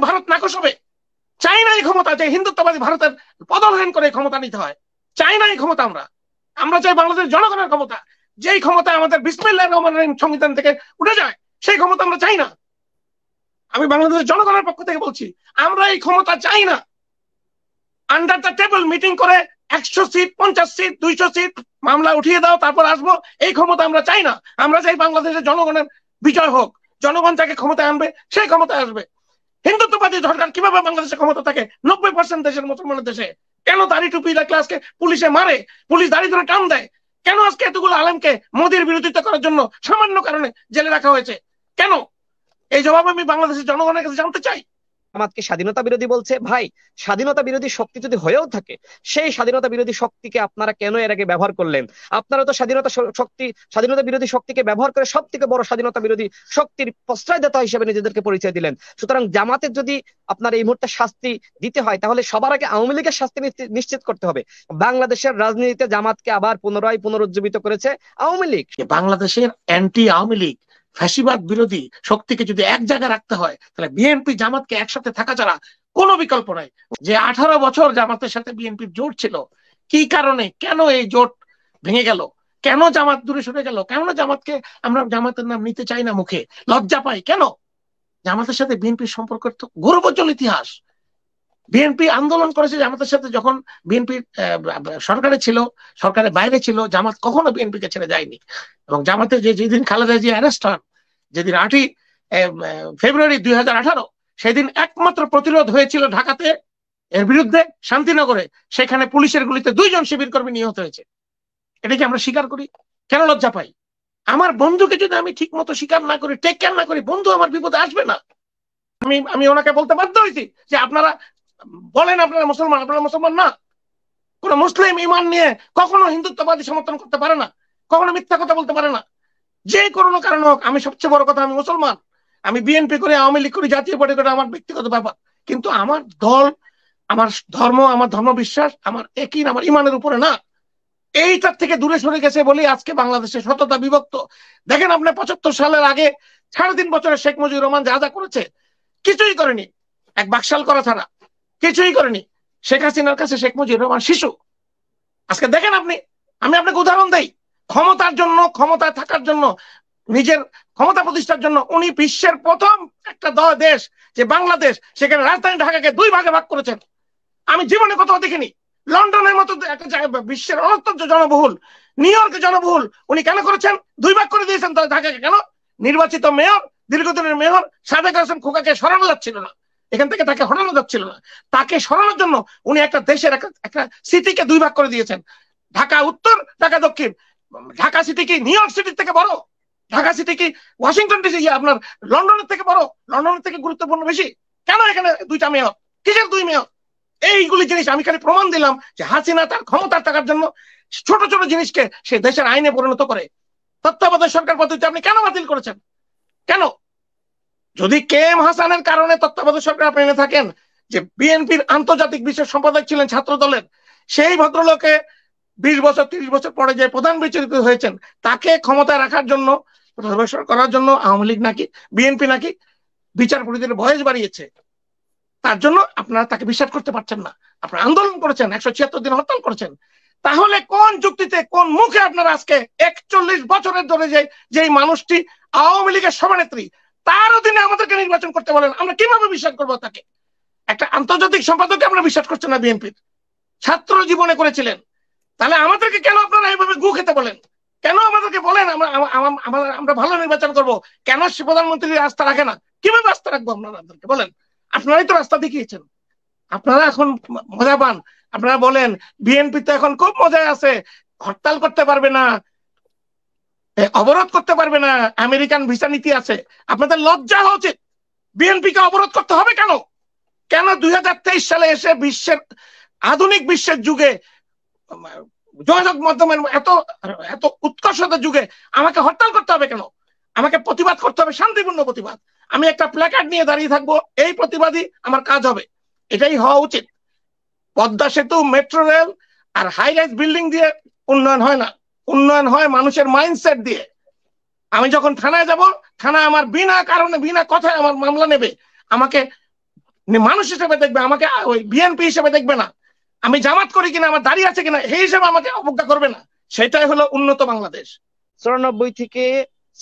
যদি ভারত নাকশ হবে চাইনা ক্ষমতা যে হিন্দুত্ববাদী ভারতের পদলহীন করে ক্ষমতা নিতে হয় চাইনা ক্ষমতা আমরা আমরা চাই বাংলাদেশের জনগণের ক্ষমতা যেই ক্ষমতা আমাদের বিসমিল্লাহ রহমানের সংবিধান থেকে উঠে যায় সেই ক্ষমতা আমরা চাই না আমি বাংলাদেশের জনগণের পক্ষ থেকে বলছি আমরা এই ক্ষমতা চাই না আন্ডার দ্য টেবল মিটিং করে একশো সিট পঞ্চাশ সিট দুইশো সিট মামলা উঠিয়ে দাও তারপর আসবো এই ক্ষমতা আমরা চাই না আমরা চাই বাংলাদেশের জনগণের বিজয় হোক জনগণ যাকে ক্ষমতা আনবে সেই ক্ষমতা আসবে হিন্দুত্ববাদী ধরকান কিভাবে বাংলাদেশে ক্ষমতা থাকে নব্বই পার্সেন্ট দেশের মুসলমানের দেশে কেন দাড়ি টুপি রাখলে আজকে পুলিশে মারে পুলিশ দাড়ি ধরে টান দেয় কেন আজকে এতগুলো আলেমকে মোদির বিরোধিতা করার জন্য সামান্য কারণে জেলে রাখা হয়েছে কেন এই জবাব আমি বাংলাদেশের জনগণের কাছে জানতে চাই জামাতকে স্বাধীনতা বিরোধী বলছে ভাই স্বাধীনতা বিরোধী শক্তি যদি হয়েও থাকে সেই স্বাধীনতা বিরোধী শক্তিকে আপনারা কেন এর আগে ব্যবহার করলেন আপনারা তো স্বাধীনতা শক্তি স্বাধীনতা বিরোধী শক্তিকে ব্যবহার করে সব থেকে বড় স্বাধীনতা বিরোধী শক্তির প্রশ্রয়দাতা হিসেবে নিজেদেরকে পরিচয় দিলেন সুতরাং জামাতের যদি আপনার এই মুহূর্তে শাস্তি দিতে হয় তাহলে সবার আগে আওয়ামী লীগের শাস্তি নিশ্চিত করতে হবে বাংলাদেশের রাজনীতিতে জামাতকে আবার পুনরায় পুনরুজ্জীবিত করেছে আওয়ামী লীগ বাংলাদেশের অ্যান্টি আওয়ামী লীগ ফ্যাসিবাদ বিরোধী শক্তিকে যদি এক জায়গায় রাখতে হয় তাহলে বিএনপি জামাতকে একসাথে থাকা ছাড়া কোনো বিকল্প নাই যে আঠারো বছর জামাতের সাথে বিএনপির জোট ছিল কি কারণে কেন এই জোট ভেঙে গেল কেন জামাত দূরে সরে গেল কেন জামাতকে আমরা জামাতের নাম নিতে চাই না মুখে লজ্জা পাই কেন জামাতের সাথে বিএনপির সম্পর্কের তো গৌরবজ্জ্বল ইতিহাস বিএনপি আন্দোলন করেছে জামাতের সাথে যখন বিএনপি সরকারে ছিল সরকারের বাইরে ছিল জামাত কখনো বিএনপিকে ছেড়ে যায়নি এবং জামাতের যে যেদিন খালেদা জিয়া অ্যারেস্ট হন যেদিন আটই ফেব্রুয়ারি দুই হাজার সেদিন একমাত্র প্রতিরোধ হয়েছিল ঢাকাতে এর বিরুদ্ধে শান্তিনগরে সেখানে পুলিশের গুলিতে দুইজন শিবির কর্মী নিহত হয়েছে এটা কি আমরা স্বীকার করি কেন লজ্জা পাই আমার বন্ধুকে যদি আমি ঠিক মতো স্বীকার না করি টেক কেয়ার না করি বন্ধু আমার বিপদে আসবে না আমি আমি ওনাকে বলতে বাধ্য হয়েছি যে আপনারা বলেন আপনারা মুসলমান আপনারা মুসলমান না কোন মুসলিম ইমান নিয়ে কখনো হিন্দুত্ববাদী সমর্থন করতে পারে না কখনো মিথ্যা কথা বলতে পারে না যে কোনো কারণ হোক আমি সবচেয়ে বড় কথা আমি মুসলমান আমি বিএনপি করে আওয়ামী লীগ করি জাতীয় পার্টি করে আমার ব্যক্তিগত ব্যাপার কিন্তু আমার দল আমার ধর্ম আমার ধর্ম বিশ্বাস আমার একই আমার ইমানের উপরে না এইটার থেকে দূরে সরে গেছে বলে আজকে বাংলাদেশে সততা বিভক্ত দেখেন আপনি পঁচাত্তর সালের আগে সাড়ে তিন বছরে শেখ মুজিবুর রহমান যা যা করেছে কিছুই করেনি এক বাকশাল করা ছাড়া কিছুই করেনি শেখ হাসিনার কাছে শেখ মুজিবুর রহমান শিশু আজকে দেখেন আপনি আমি আপনাকে উদাহরণ দেই ক্ষমতার জন্য ক্ষমতায় থাকার জন্য নিজের ক্ষমতা প্রতিষ্ঠার জন্য উনি বিশ্বের প্রথম একটা দেশ যে বাংলাদেশ সেখানে রাজধানী ঢাকাকে দুই ভাগে ভাগ করেছেন আমি জীবনে কোথাও দেখিনি লন্ডনের মতো একটা বিশ্বের অত্যন্ত জনবহুল নিউ ইয়র্ক জনবহুল উনি কেন করেছেন দুই ভাগ করে দিয়েছেন ঢাকাকে কেন নির্বাচিত মেয়র দীর্ঘদিনের মেয়র সাদেক হাসান খোকাকে সরানো যাচ্ছিল না এখান থেকে তাকে হটানো যাচ্ছিল না তাকে সরানোর জন্য উনি একটা দেশের একটা সিটিকে দুই ভাগ করে দিয়েছেন ঢাকা উত্তর ঢাকা দক্ষিণ ঢাকা সিটি কি নিউ ইয়র্ক সিটির থেকে বড় ঢাকা সিটি কি ওয়াশিংটন ডিসি আপনার লন্ডনের থেকে বড় লন্ডনের থেকে গুরুত্বপূর্ণ বেশি কেন এখানে দুইটা মেয়র কিসের দুই মেয়র এইগুলি জিনিস আমি খালি প্রমাণ দিলাম যে হাসিনা তার ক্ষমতা থাকার জন্য ছোট ছোট জিনিসকে সে দেশের আইনে পরিণত করে তত্ত্বাবধায়ক সরকার পদ্ধতি আপনি কেন বাতিল করেছেন কেন যদি কে এম হাসানের কারণে তত্ত্বাবধায়ক সরকার আপনি এনে থাকেন যে বিএনপির আন্তর্জাতিক বিশ্ব সম্পাদক ছিলেন ছাত্র দলের সেই ভদ্রলোকে বিশ বছর তিরিশ বছর পরে যে প্রধান বিচারিত হয়েছেন তাকে ক্ষমতা রাখার জন্য করার জন্য আওয়ামী লীগ নাকি বিএনপি নাকি বিচারপতিদের বয়স বাড়িয়েছে তার জন্য আপনারা তাকে বিশ্বাস করতে পারছেন না আপনারা আন্দোলন করেছেন একশো ছিয়াত্তর দিন হরতাল করেছেন তাহলে কোন যুক্তিতে কোন মুখে আপনারা আজকে একচল্লিশ বছরের ধরে যে যেই মানুষটি আওয়ামী লীগের সভানেত্রী তার অধীনে আমাদেরকে নির্বাচন করতে বলেন আমরা কিভাবে বিশ্বাস করবো তাকে একটা আন্তর্জাতিক সম্পাদককে আমরা বিশ্বাস করছেন না বিএনপির ছাত্র জীবনে করেছিলেন তাহলে আমাদেরকে কেন আপনারা এইভাবে গু খেতে বলেন কেন আমাদেরকে বলেন আমরা আমরা ভালো নির্বাচন করব কেন প্রধানমন্ত্রী রাস্তা রাখে না কিভাবে রাস্তা রাখবো আপনারা আমাদেরকে বলেন আপনারাই তো রাস্তা দেখিয়েছেন আপনারা এখন মজা পান আপনারা বলেন বিএনপি তো এখন খুব মজায় আছে হরতাল করতে পারবে না অবরোধ করতে পারবে না আমেরিকান ভিসা নীতি আছে আপনাদের লজ্জা হওয়া উচিত বিএনপি কে অবরোধ করতে হবে কেন কেন দুই সালে এসে বিশ্বের আধুনিক বিশ্বের যুগে যোগাযোগ মাধ্যমের এত এত উৎকর্ষতার যুগে আমাকে হরতাল করতে হবে কেন আমাকে প্রতিবাদ করতে হবে শান্তিপূর্ণ প্রতিবাদ আমি একটা প্ল্যাকার্ড নিয়ে দাঁড়িয়ে থাকবো এই প্রতিবাদই আমার কাজ হবে এটাই হওয়া উচিত পদ্মা সেতু মেট্রো রেল আর হাই রাইজ বিল্ডিং দিয়ে উন্নয়ন হয় না উন্নয়ন হয় মানুষের মাইন্ডসেট দিয়ে আমি যখন থানায় যাব থানা আমার বিনা কারণে বিনা কথায় আমার মামলা নেবে আমাকে মানুষ হিসেবে দেখবে আমাকে ওই বিএনপি হিসেবে দেখবে না আমি জামাত করি কিনা আমার দাঁড়িয়ে আছে কিনা সেই হিসাবে আমাকে অবজ্ঞা করবে না সেটাই হলো উন্নত বাংলাদেশ চুরানব্বই থেকে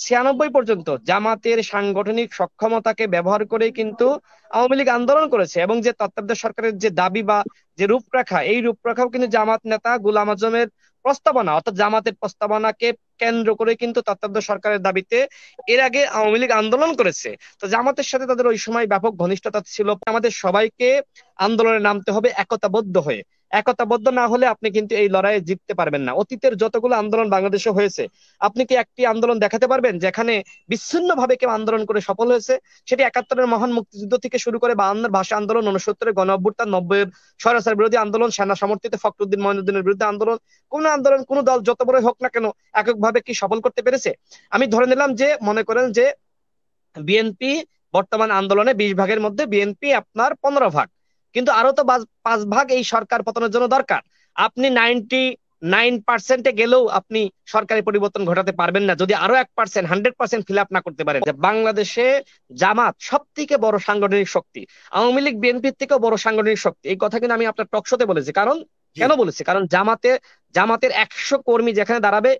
ছিয়ানব্বই পর্যন্ত জামাতের সাংগঠনিক সক্ষমতাকে ব্যবহার করে কিন্তু আওয়ামী লীগ আন্দোলন করেছে এবং যে তত্ত্বাবধায়ক সরকারের যে দাবি বা যে রূপরেখা এই রূপরেখাও কিন্তু জামাত নেতা গুলাম আজমের প্রস্তাবনা অর্থাৎ জামাতের প্রস্তাবনাকে কেন্দ্র করে কিন্তু তত্ত্বাবধায়ক সরকারের দাবিতে এর আগে আওয়ামী লীগ আন্দোলন করেছে তো জামাতের সাথে তাদের ওই সময় ব্যাপক ঘনিষ্ঠতা ছিল আমাদের সবাইকে আন্দোলনে নামতে হবে একতাবদ্ধ হয়ে একতাবদ্ধ না হলে আপনি কিন্তু এই লড়াইয়ে জিততে পারবেন না অতীতের যতগুলো আন্দোলন বাংলাদেশে হয়েছে আপনি কি একটি আন্দোলন দেখাতে পারবেন যেখানে বিচ্ছিন্ন ভাবে কেউ আন্দোলন করে সফল হয়েছে সেটি একাত্তরের মহান মুক্তিযুদ্ধ থেকে শুরু করে বায়ান্নর ভাষা আন্দোলন উনসত্তরের গণ অভ্যুত্থান নব্বই নব্বইয়ের মাদ্রাসার বিরোধী আন্দোলন সেনা সমর্থিত ফখরুদ্দিন মহিনুদ্দিনের বিরুদ্ধে আন্দোলন কোন আন্দোলন কোন দল যত বড় হোক না কেন এককভাবে কি সফল করতে পেরেছে আমি ধরে নিলাম যে মনে করেন যে বিএনপি বর্তমান আন্দোলনে বিশ ভাগের মধ্যে বিএনপি আপনার পনেরো ভাগ কিন্তু আরো তো পাঁচ ভাগ এই সরকার পতনের জন্য দরকার আপনি নাইনটি নাইন পার্সেন্টে গেলেও আপনি সরকারি পরিবর্তন ঘটাতে পারবেন না যদি আরো এক percent hundred percent fill up না করতে পারেন বাংলাদেশে জামাত সব থেকে বড় সাংগঠনিক শক্তি আওয়ামী লীগ বিএনপির থেকেও বড় সাংগঠনিক শক্তি এই কথা কিন্তু আমি আপনার টকশোতে বলেছি কারণ কেন বলেছি কারণ জামাতে জামাতের একশো কর্মী যেখানে দাঁড়াবে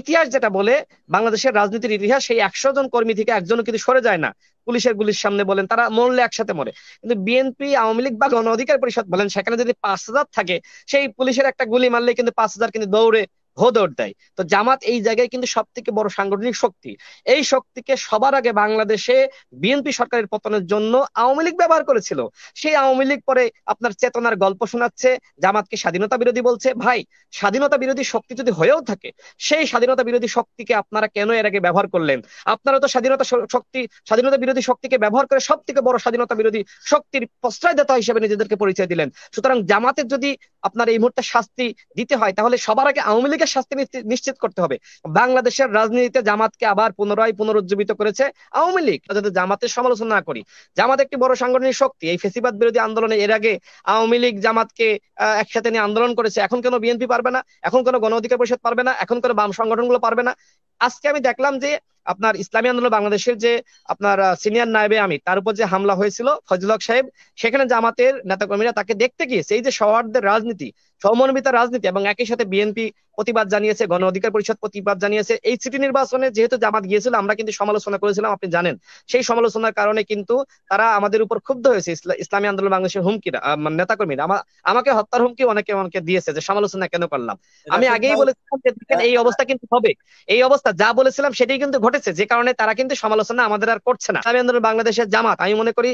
ইতিহাস যেটা বলে বাংলাদেশের রাজনীতির ইতিহাস সেই একশো জন কর্মী থেকে একজনও কিন্তু সরে যায় না পুলিশের গুলির সামনে বলেন তারা মরলে একসাথে মরে কিন্তু বিএনপি আওয়ামী লীগ বা গণ অধিকার পরিষদ বলেন সেখানে যদি পাঁচ হাজার থাকে সেই পুলিশের একটা গুলি মারলে কিন্তু পাঁচ হাজার কিন্তু দৌড়ে হোদৌড় দেয় তো জামাত এই জায়গায় কিন্তু সব থেকে বড় সাংগঠনিক শক্তি এই শক্তিকে সবার আগে বাংলাদেশে বিএনপি সরকারের পতনের জন্য আওয়ামী লীগ ব্যবহার করেছিল সেই আওয়ামী লীগ পরে আপনার চেতনার গল্প শোনাচ্ছে জামাতকে স্বাধীনতা বিরোধী বলছে ভাই স্বাধীনতা বিরোধী শক্তি যদি হয়েও থাকে সেই স্বাধীনতা বিরোধী শক্তিকে আপনারা কেন এর আগে ব্যবহার করলেন আপনারা তো স্বাধীনতা শক্তি স্বাধীনতা বিরোধী শক্তিকে ব্যবহার করে সব থেকে বড় স্বাধীনতা বিরোধী শক্তির প্রশ্রয়দাতা হিসেবে নিজেদেরকে পরিচয় দিলেন সুতরাং জামাতের যদি আপনার এই মুহূর্তে শাস্তি দিতে হয় তাহলে সবার আগে আওয়ামী লীগ তাদেরকে শাস্তি নিশ্চিত করতে হবে বাংলাদেশের রাজনীতিতে জামাতকে আবার পুনরায় পুনরুজ্জীবিত করেছে আওয়ামী লীগ যাতে জামাতের সমালোচনা না করি জামাত একটি বড় সাংগঠনিক শক্তি এই ফেসিবাদ বিরোধী আন্দোলনে এর আগে আওয়ামী লীগ জামাতকে একসাথে নিয়ে আন্দোলন করেছে এখন কেন বিএনপি পারবে না এখন কেন গণ অধিকার পরিষদ পারবে না এখন কেন বাম সংগঠনগুলো পারবে না আজকে আমি দেখলাম যে আপনার ইসলামী আন্দোলন বাংলাদেশের যে আপনার সিনিয়র নায়েবে আমি তার উপর যে হামলা হয়েছিল ফজল হক সাহেব সেখানে জামাতের নেতাকর্মীরা তাকে দেখতে গিয়েছে এই যে সৌহার্দের রাজনীতি সমন্বিতা রাজনীতি এবং একই সাথে বিএনপি প্রতিবাদ জানিয়েছে গণ অধিকার পরিষদ প্রতিবাদ জানিয়েছে এই সিটি নির্বাচনে যেহেতু জামাত গিয়েছিল আমরা কিন্তু সমালোচনা করেছিলাম আপনি জানেন সেই সমালোচনার কারণে কিন্তু তারা আমাদের উপর ক্ষুব্ধ হয়েছে ইসলামী আন্দোলন বাংলাদেশের হুমকিরা মানে নেতাকর্মীরা আমাকে হত্যার হুমকি অনেকে অনেকে দিয়েছে যে সমালোচনা কেন করলাম আমি আগেই বলেছিলাম এই অবস্থা কিন্তু হবে এই অবস্থা যা বলেছিলাম সেটাই কিন্তু ঘটে করেছে যে কারণে তারা কিন্তু সমালোচনা আমাদের আর করছে না ইসলামী আন্দোলন বাংলাদেশের জামাত আমি মনে করি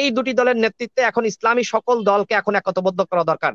এই দুটি দলের নেতৃত্বে এখন ইসলামী সকল দলকে এখন একতবদ্ধ করা দরকার